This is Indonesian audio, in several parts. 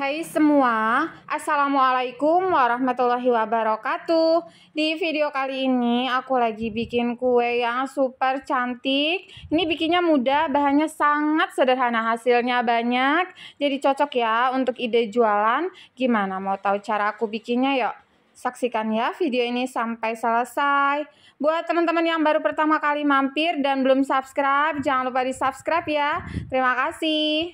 Hai semua, Assalamualaikum warahmatullahi wabarakatuh Di video kali ini aku lagi bikin kue yang super cantik Ini bikinnya mudah, bahannya sangat sederhana, hasilnya banyak Jadi cocok ya untuk ide jualan Gimana mau tahu cara aku bikinnya yuk Saksikan ya video ini sampai selesai. Buat teman-teman yang baru pertama kali mampir dan belum subscribe, jangan lupa di subscribe ya. Terima kasih.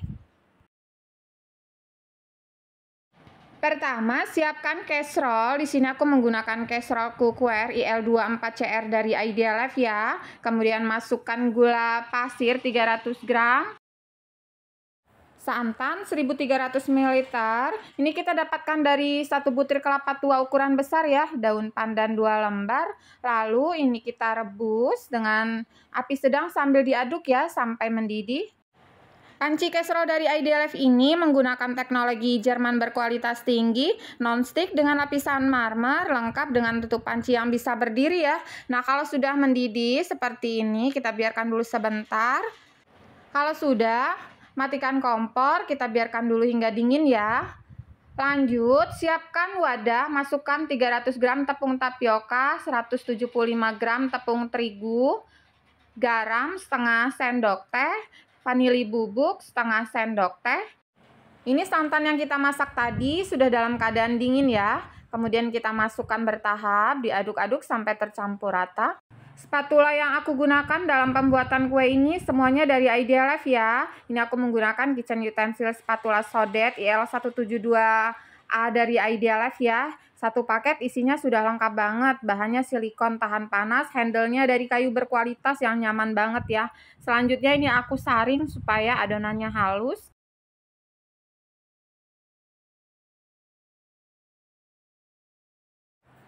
Pertama, siapkan casserole. Di sini aku menggunakan casserole cookware IL24CR dari idealife ya. Kemudian masukkan gula pasir 300 gram. Santan 1300 ml. Ini kita dapatkan dari satu butir kelapa tua ukuran besar ya, daun pandan 2 lembar. Lalu ini kita rebus dengan api sedang sambil diaduk ya sampai mendidih. Panci casserole dari IDLF ini menggunakan teknologi Jerman berkualitas tinggi, nonstick dengan lapisan marmer, lengkap dengan tutup panci yang bisa berdiri ya. Nah, kalau sudah mendidih seperti ini, kita biarkan dulu sebentar. Kalau sudah, matikan kompor, kita biarkan dulu hingga dingin ya. Lanjut, siapkan wadah, masukkan 300 gram tepung tapioka, 175 gram tepung terigu, garam setengah sendok teh, vanili bubuk, setengah sendok teh. Ini santan yang kita masak tadi sudah dalam keadaan dingin ya. Kemudian kita masukkan bertahap, diaduk-aduk sampai tercampur rata. Spatula yang aku gunakan dalam pembuatan kue ini semuanya dari Idea Life ya. Ini aku menggunakan kitchen utensil spatula Sodet IL172A dari Idea Life ya. Satu paket isinya sudah lengkap banget, bahannya silikon tahan panas, handlenya dari kayu berkualitas yang nyaman banget ya. Selanjutnya ini aku saring supaya adonannya halus.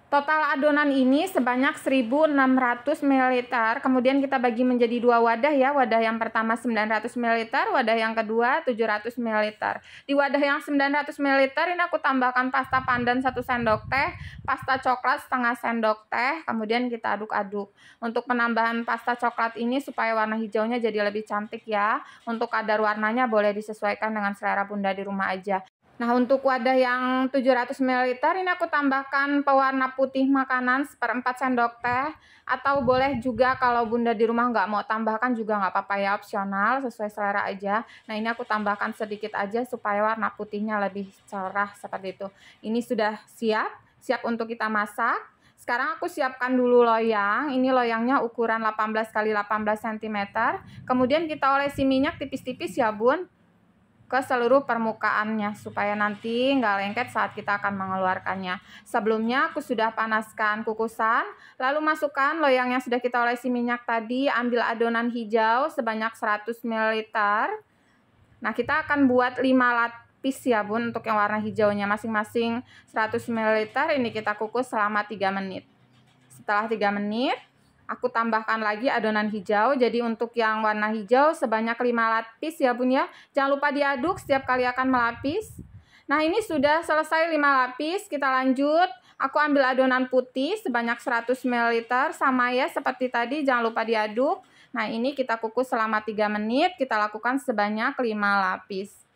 Total adonan ini sebanyak 1.600 ml. Kemudian kita bagi menjadi dua wadah ya. Wadah yang pertama 900 ml, wadah yang kedua 700 ml. Di wadah yang 900 ml ini aku tambahkan pasta pandan 1 sendok teh, pasta coklat setengah sendok teh, kemudian kita aduk-aduk. Untuk penambahan pasta coklat ini supaya warna hijaunya jadi lebih cantik ya. Untuk kadar warnanya boleh disesuaikan dengan selera bunda di rumah aja. Nah, untuk wadah yang 700 ml ini aku tambahkan pewarna putih makanan seperempat sendok teh atau boleh juga kalau bunda di rumah nggak mau tambahkan juga nggak apa-apa ya opsional sesuai selera aja. Nah, ini aku tambahkan sedikit aja supaya warna putihnya lebih cerah seperti itu. Ini sudah siap, siap untuk kita masak. Sekarang aku siapkan dulu loyang. Ini loyangnya ukuran 18 x 18 cm. Kemudian kita olesi minyak tipis-tipis ya, Bun ke seluruh permukaannya supaya nanti nggak lengket saat kita akan mengeluarkannya. Sebelumnya aku sudah panaskan kukusan, lalu masukkan loyang yang sudah kita olesi minyak tadi, ambil adonan hijau sebanyak 100 ml. Nah, kita akan buat 5 lapis ya, Bun, untuk yang warna hijaunya masing-masing 100 ml ini kita kukus selama 3 menit. Setelah 3 menit, Aku tambahkan lagi adonan hijau. Jadi untuk yang warna hijau sebanyak 5 lapis ya Bun ya. Jangan lupa diaduk setiap kali akan melapis. Nah ini sudah selesai 5 lapis. Kita lanjut. Aku ambil adonan putih sebanyak 100 ml. Sama ya seperti tadi jangan lupa diaduk. Nah ini kita kukus selama 3 menit. Kita lakukan sebanyak 5 lapis.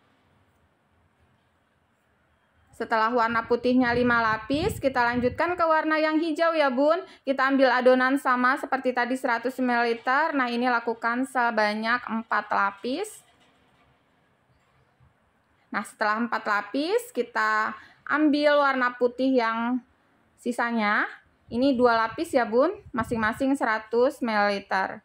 Setelah warna putihnya 5 lapis, kita lanjutkan ke warna yang hijau ya bun. Kita ambil adonan sama seperti tadi 100 ml. Nah ini lakukan sebanyak 4 lapis. Nah setelah 4 lapis, kita ambil warna putih yang sisanya. Ini 2 lapis ya bun, masing-masing 100 ml.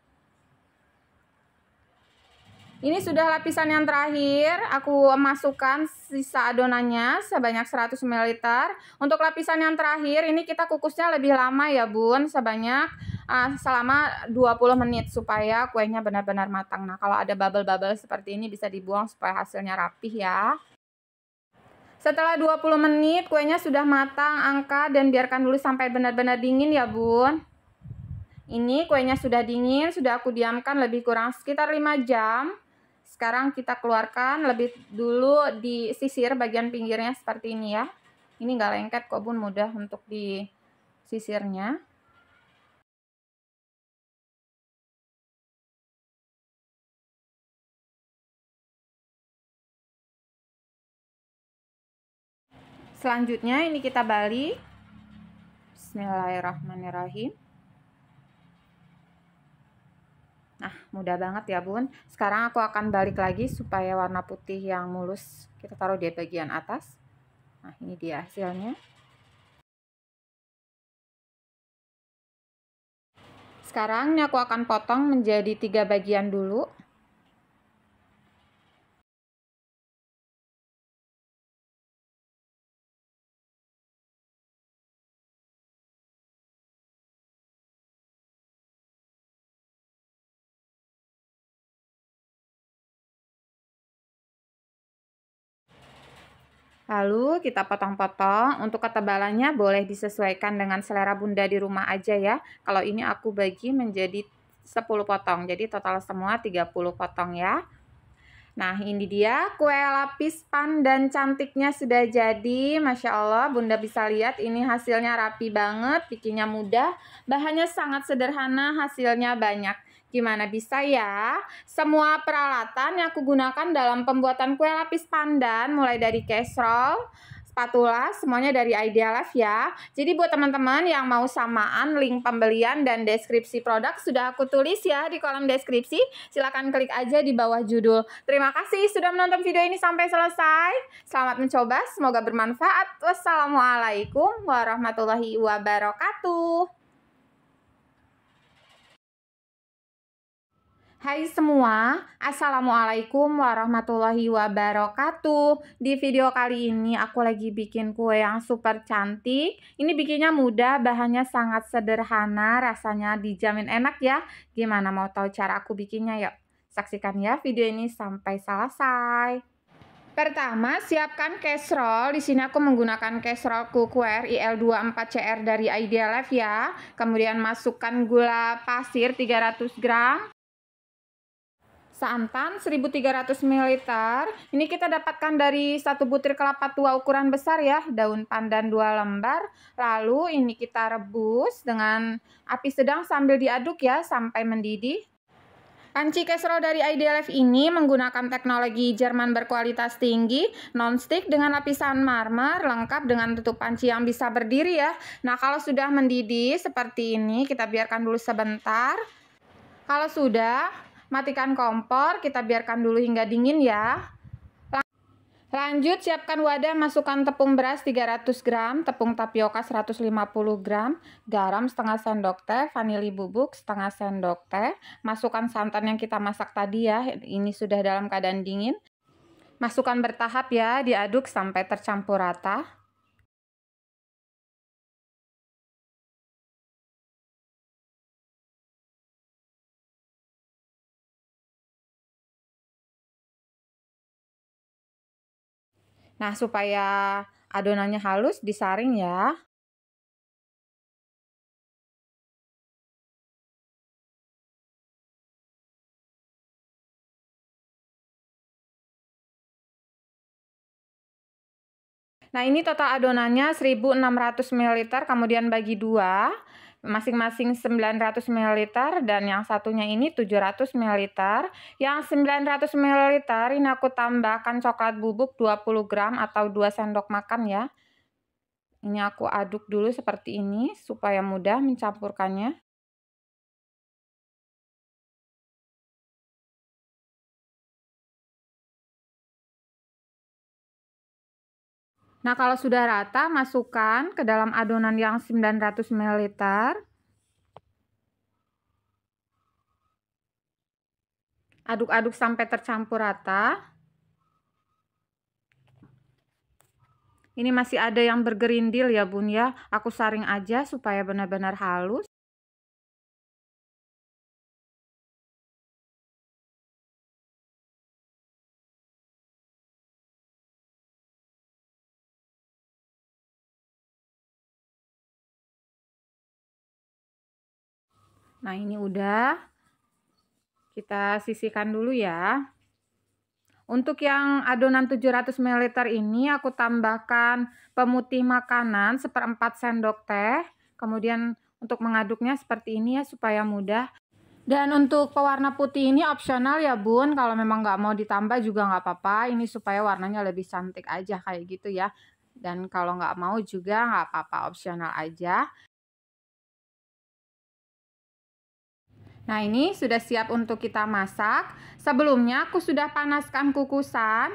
Ini sudah lapisan yang terakhir, aku masukkan sisa adonannya sebanyak 100 ml. Untuk lapisan yang terakhir, ini kita kukusnya lebih lama ya bun, sebanyak uh, selama 20 menit supaya kuenya benar-benar matang. Nah kalau ada bubble-bubble seperti ini bisa dibuang supaya hasilnya rapih ya. Setelah 20 menit, kuenya sudah matang, angkat dan biarkan dulu sampai benar-benar dingin ya bun. Ini kuenya sudah dingin, sudah aku diamkan lebih kurang sekitar 5 jam. Sekarang kita keluarkan lebih dulu di sisir bagian pinggirnya seperti ini ya. Ini nggak lengket kok bun, mudah untuk di sisirnya Selanjutnya ini kita balik. Bismillahirrahmanirrahim. mudah banget ya bun sekarang aku akan balik lagi supaya warna putih yang mulus kita taruh di bagian atas nah ini dia hasilnya sekarang ini aku akan potong menjadi tiga bagian dulu Lalu kita potong-potong. Untuk ketebalannya boleh disesuaikan dengan selera bunda di rumah aja ya. Kalau ini aku bagi menjadi 10 potong. Jadi total semua 30 potong ya. Nah ini dia kue lapis pandan cantiknya sudah jadi Masya Allah bunda bisa lihat ini hasilnya rapi banget bikinnya mudah Bahannya sangat sederhana hasilnya banyak Gimana bisa ya? Semua peralatan yang aku gunakan dalam pembuatan kue lapis pandan, mulai dari casserole, spatula, semuanya dari Idealife ya. Jadi buat teman-teman yang mau samaan link pembelian dan deskripsi produk sudah aku tulis ya di kolom deskripsi. Silahkan klik aja di bawah judul. Terima kasih sudah menonton video ini sampai selesai. Selamat mencoba, semoga bermanfaat. Wassalamualaikum warahmatullahi wabarakatuh. Hai semua, Assalamualaikum warahmatullahi wabarakatuh Di video kali ini aku lagi bikin kue yang super cantik Ini bikinnya mudah, bahannya sangat sederhana, rasanya dijamin enak ya Gimana mau tahu cara aku bikinnya yuk Saksikan ya video ini sampai selesai Pertama, siapkan casserole. Di sini aku menggunakan casserole cookware IL24CR dari Idealife ya. Kemudian masukkan gula pasir 300 gram, santan 1300 ml. Ini kita dapatkan dari satu butir kelapa tua ukuran besar ya, daun pandan 2 lembar. Lalu ini kita rebus dengan api sedang sambil diaduk ya sampai mendidih. Panci casserole dari IDLF ini menggunakan teknologi Jerman berkualitas tinggi, nonstick dengan lapisan marmer, lengkap dengan tutup panci yang bisa berdiri ya. Nah, kalau sudah mendidih seperti ini, kita biarkan dulu sebentar. Kalau sudah, Matikan kompor, kita biarkan dulu hingga dingin ya. Lanjut, siapkan wadah, masukkan tepung beras 300 gram, tepung tapioka 150 gram, garam setengah sendok teh, vanili bubuk setengah sendok teh, masukkan santan yang kita masak tadi ya, ini sudah dalam keadaan dingin. Masukkan bertahap ya, diaduk sampai tercampur rata. Nah, supaya adonannya halus disaring ya. Nah, ini total adonannya 1600 ml, kemudian bagi dua masing-masing 900 ml dan yang satunya ini 700 ml. Yang 900 ml ini aku tambahkan coklat bubuk 20 gram atau 2 sendok makan ya. Ini aku aduk dulu seperti ini supaya mudah mencampurkannya. Nah, kalau sudah rata, masukkan ke dalam adonan yang 900 ml. Aduk-aduk sampai tercampur rata. Ini masih ada yang bergerindil ya bun ya. Aku saring aja supaya benar-benar halus. Nah, ini udah kita sisihkan dulu ya. Untuk yang adonan 700 ml ini aku tambahkan pemutih makanan seperempat sendok teh. Kemudian untuk mengaduknya seperti ini ya supaya mudah. Dan untuk pewarna putih ini opsional ya bun, kalau memang nggak mau ditambah juga nggak apa-apa, ini supaya warnanya lebih cantik aja kayak gitu ya. Dan kalau nggak mau juga nggak apa-apa, opsional aja. Nah, ini sudah siap untuk kita masak. Sebelumnya aku sudah panaskan kukusan,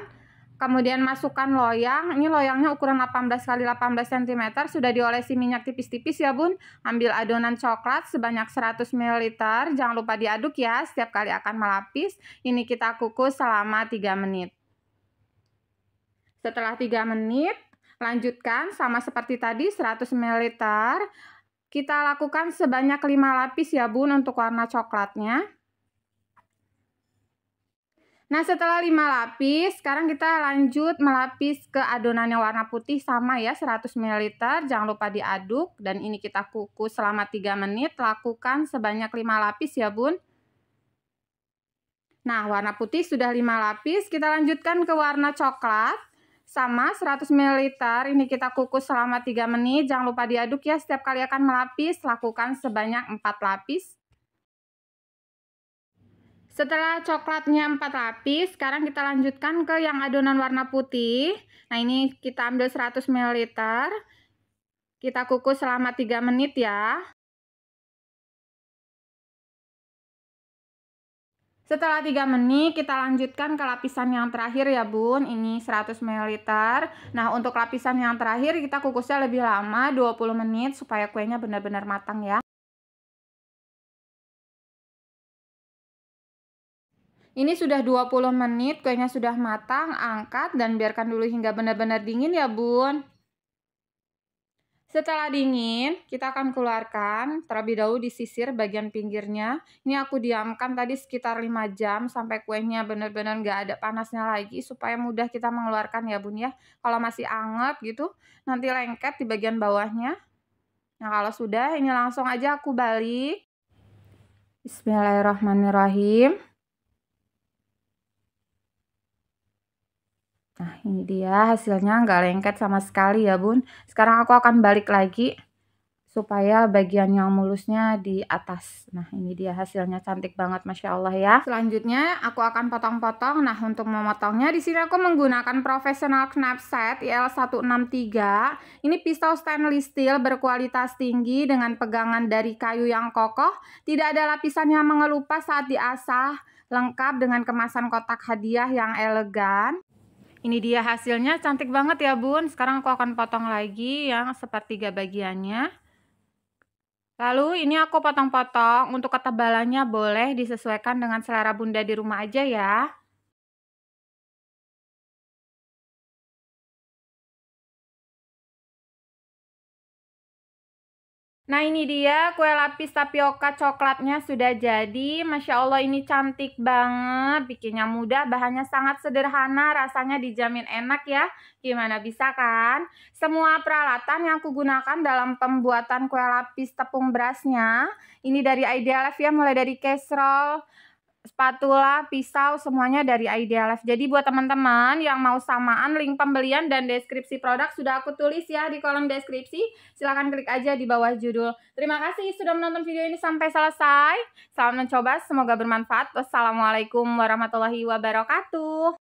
kemudian masukkan loyang. Ini loyangnya ukuran 18 x 18 cm, sudah diolesi minyak tipis-tipis ya, Bun. Ambil adonan coklat sebanyak 100 ml. Jangan lupa diaduk ya setiap kali akan melapis. Ini kita kukus selama 3 menit. Setelah 3 menit, lanjutkan sama seperti tadi 100 ml kita lakukan sebanyak 5 lapis ya bun untuk warna coklatnya. Nah setelah 5 lapis, sekarang kita lanjut melapis ke adonan yang warna putih sama ya 100 ml. Jangan lupa diaduk dan ini kita kukus selama 3 menit. Lakukan sebanyak 5 lapis ya bun. Nah warna putih sudah 5 lapis, kita lanjutkan ke warna coklat. Sama 100 ml ini kita kukus selama 3 menit. Jangan lupa diaduk ya setiap kali akan melapis. Lakukan sebanyak 4 lapis. Setelah coklatnya 4 lapis, sekarang kita lanjutkan ke yang adonan warna putih. Nah ini kita ambil 100 ml. Kita kukus selama 3 menit ya. Setelah 3 menit kita lanjutkan ke lapisan yang terakhir ya bun Ini 100 ml Nah untuk lapisan yang terakhir kita kukusnya lebih lama 20 menit supaya kuenya benar-benar matang ya Ini sudah 20 menit, kuenya sudah matang, angkat dan biarkan dulu hingga benar-benar dingin ya bun. Setelah dingin, kita akan keluarkan terlebih dahulu disisir bagian pinggirnya. Ini aku diamkan tadi sekitar 5 jam sampai kuenya benar-benar nggak ada panasnya lagi supaya mudah kita mengeluarkan ya bun ya. Kalau masih anget gitu, nanti lengket di bagian bawahnya. Nah kalau sudah, ini langsung aja aku balik. Bismillahirrahmanirrahim. Nah, ini dia hasilnya nggak lengket sama sekali ya bun. Sekarang aku akan balik lagi supaya bagian yang mulusnya di atas. Nah, ini dia hasilnya cantik banget Masya Allah ya. Selanjutnya aku akan potong-potong. Nah, untuk memotongnya di sini aku menggunakan professional knife set IL163. Ini pistol stainless steel berkualitas tinggi dengan pegangan dari kayu yang kokoh. Tidak ada lapisan yang mengelupas saat diasah. Lengkap dengan kemasan kotak hadiah yang elegan. Ini dia hasilnya, cantik banget ya bun. Sekarang aku akan potong lagi yang sepertiga bagiannya. Lalu ini aku potong-potong, untuk ketebalannya boleh disesuaikan dengan selera bunda di rumah aja ya. Nah ini dia kue lapis tapioka coklatnya sudah jadi Masya Allah ini cantik banget Bikinnya mudah, bahannya sangat sederhana Rasanya dijamin enak ya Gimana bisa kan? Semua peralatan yang aku gunakan dalam pembuatan kue lapis tepung berasnya Ini dari Idealife ya Mulai dari casserole spatula, pisau, semuanya dari IDLF. Jadi buat teman-teman yang mau samaan link pembelian dan deskripsi produk sudah aku tulis ya di kolom deskripsi. Silahkan klik aja di bawah judul. Terima kasih sudah menonton video ini sampai selesai. Selamat mencoba, semoga bermanfaat. Wassalamualaikum warahmatullahi wabarakatuh.